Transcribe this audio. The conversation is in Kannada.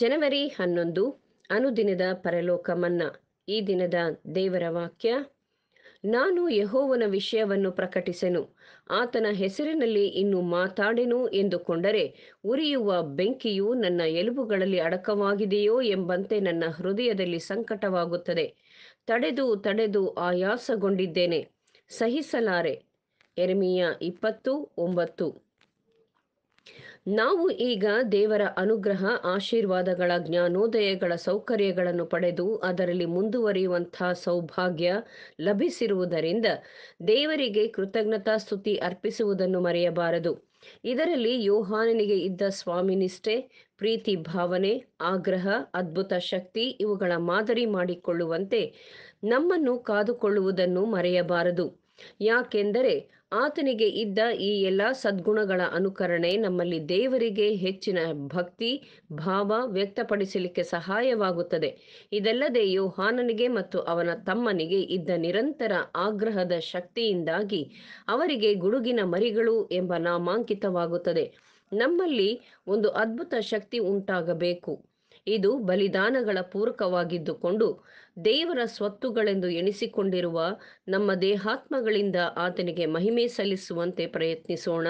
ಜನವರಿ ಹನ್ನೊಂದು ಅನುದಿನದ ಪರಲೋಕ ಮನ್ನಾ ಈ ದಿನದ ದೇವರ ವಾಕ್ಯ ನಾನು ಯಹೋವನ ವಿಷಯವನ್ನು ಪ್ರಕಟಿಸೆನು ಆತನ ಹೆಸರಿನಲ್ಲಿ ಇನ್ನು ಮಾತಾಡೆನು ಎಂದುಕೊಂಡರೆ ಉರಿಯುವ ಬೆಂಕಿಯು ನನ್ನ ಎಲುಬುಗಳಲ್ಲಿ ಅಡಕವಾಗಿದೆಯೋ ಎಂಬಂತೆ ನನ್ನ ಹೃದಯದಲ್ಲಿ ಸಂಕಟವಾಗುತ್ತದೆ ತಡೆದು ತಡೆದು ಆಯಾಸಗೊಂಡಿದ್ದೇನೆ ಸಹಿಸಲಾರೆ ಎರಮಿಯ ಇಪ್ಪತ್ತು ಒಂಬತ್ತು ನಾವು ಈಗ ದೇವರ ಅನುಗ್ರಹ ಆಶೀರ್ವಾದಗಳ ಜ್ಞಾನೋದಯಗಳ ಸೌಕರ್ಯಗಳನ್ನು ಪಡೆದು ಅದರಲ್ಲಿ ಮುಂದುವರಿಯುವಂತಹ ಸೌಭಾಗ್ಯ ಲಭಿಸಿರುವುದರಿಂದ ದೇವರಿಗೆ ಕೃತಜ್ಞತಾ ಸ್ತುತಿ ಅರ್ಪಿಸುವುದನ್ನು ಮರೆಯಬಾರದು ಇದರಲ್ಲಿ ಯೋಹಾನನಿಗೆ ಇದ್ದ ಸ್ವಾಮಿನಿಷ್ಠೆ ಪ್ರೀತಿ ಭಾವನೆ ಆಗ್ರಹ ಅದ್ಭುತ ಶಕ್ತಿ ಇವುಗಳ ಮಾದರಿ ಮಾಡಿಕೊಳ್ಳುವಂತೆ ನಮ್ಮನ್ನು ಕಾದುಕೊಳ್ಳುವುದನ್ನು ಮರೆಯಬಾರದು ಯಾಕೆಂದರೆ ಆತನಿಗೆ ಇದ್ದ ಈ ಎಲ್ಲ ಸದ್ಗುಣಗಳ ಅನುಕರಣೆ ನಮ್ಮಲ್ಲಿ ದೇವರಿಗೆ ಹೆಚ್ಚಿನ ಭಕ್ತಿ ಭಾವ ವ್ಯಕ್ತಪಡಿಸಲಿಕ್ಕೆ ಸಹಾಯವಾಗುತ್ತದೆ ಇದಲ್ಲದೆ ಯೋಹಾನನಿಗೆ ಮತ್ತು ಅವನ ತಮ್ಮನಿಗೆ ಇದ್ದ ನಿರಂತರ ಆಗ್ರಹದ ಶಕ್ತಿಯಿಂದಾಗಿ ಅವರಿಗೆ ಗುಡುಗಿನ ಮರಿಗಳು ಎಂಬ ನಾಮಾಂಕಿತವಾಗುತ್ತದೆ ನಮ್ಮಲ್ಲಿ ಒಂದು ಅದ್ಭುತ ಶಕ್ತಿ ಉಂಟಾಗಬೇಕು ಇದು ಬಲಿದಾನಗಳ ಪೂರಕವಾಗಿದ್ದುಕೊಂಡು ದೇವರ ಸ್ವತ್ತುಗಳೆಂದು ಎಣಿಸಿಕೊಂಡಿರುವ ನಮ್ಮ ದೇಹಾತ್ಮಗಳಿಂದ ಆತನಿಗೆ ಮಹಿಮೆ ಸಲ್ಲಿಸುವಂತೆ ಪ್ರಯತ್ನಿಸೋಣ